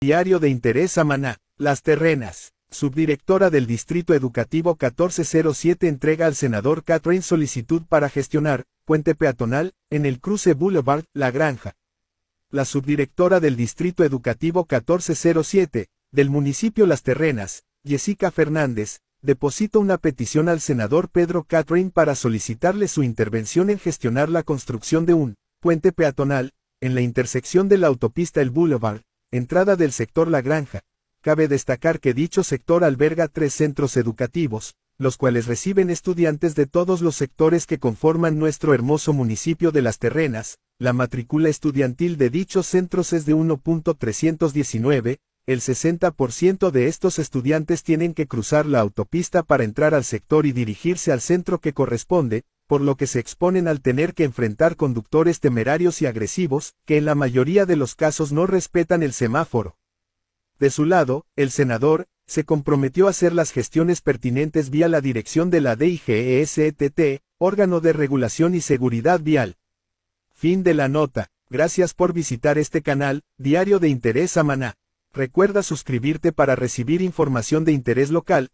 Diario de Interés maná Las Terrenas. Subdirectora del Distrito Educativo 1407 entrega al senador Catherine solicitud para gestionar, puente peatonal, en el cruce Boulevard La Granja. La subdirectora del Distrito Educativo 1407, del municipio Las Terrenas, Jessica Fernández, deposita una petición al senador Pedro Catherine para solicitarle su intervención en gestionar la construcción de un puente peatonal, en la intersección de la autopista El Boulevard, entrada del sector La Granja. Cabe destacar que dicho sector alberga tres centros educativos, los cuales reciben estudiantes de todos los sectores que conforman nuestro hermoso municipio de Las Terrenas. La matrícula estudiantil de dichos centros es de 1.319, el 60% de estos estudiantes tienen que cruzar la autopista para entrar al sector y dirigirse al centro que corresponde, por lo que se exponen al tener que enfrentar conductores temerarios y agresivos, que en la mayoría de los casos no respetan el semáforo. De su lado, el senador, se comprometió a hacer las gestiones pertinentes vía la dirección de la DIGESTT, e órgano de regulación y seguridad vial. Fin de la nota. Gracias por visitar este canal, Diario de Interés Amaná. Recuerda suscribirte para recibir información de interés local,